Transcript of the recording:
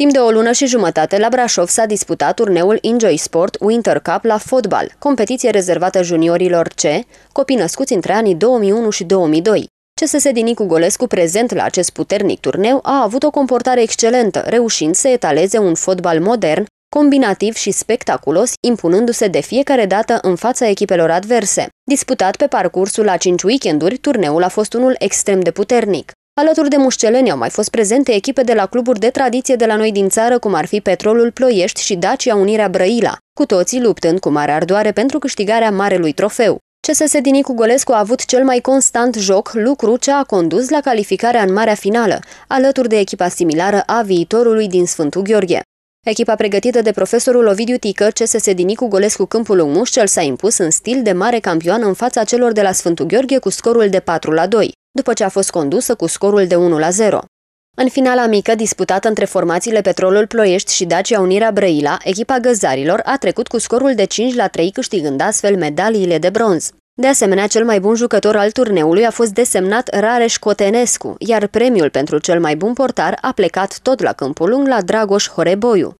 Timp de o lună și jumătate, la Brașov s-a disputat turneul Enjoy Sport Winter Cup la fotbal, competiție rezervată juniorilor C, copii născuți între anii 2001 și 2002. CSS Dinicu Golescu, prezent la acest puternic turneu, a avut o comportare excelentă, reușind să etaleze un fotbal modern, combinativ și spectaculos, impunându-se de fiecare dată în fața echipelor adverse. Disputat pe parcursul a 5 weekenduri, turneul a fost unul extrem de puternic. Alături de mușceleni au mai fost prezente echipe de la cluburi de tradiție de la noi din țară, cum ar fi Petrolul Ploiești și Dacia Unirea Brăila, cu toții luptând cu mare ardoare pentru câștigarea marelui trofeu. CSS Dinicu Golescu a avut cel mai constant joc, lucru ce a condus la calificarea în marea finală, alături de echipa similară a viitorului din Sfântul Gheorghe. Echipa pregătită de profesorul Ovidiu Tică, CSS Dinicu Golescu Câmpul Mușcel s-a impus în stil de mare campion în fața celor de la Sfântul Gheorghe cu scorul de 4 la 2 după ce a fost condusă cu scorul de 1 la 0. În finala mică, disputată între formațiile Petrolul Ploiești și Dacia Unirea Brăila, echipa găzarilor a trecut cu scorul de 5 la 3, câștigând astfel medaliile de bronz. De asemenea, cel mai bun jucător al turneului a fost desemnat Rareș Cotenescu, iar premiul pentru cel mai bun portar a plecat tot la câmpul lung la Dragoș Horeboiu.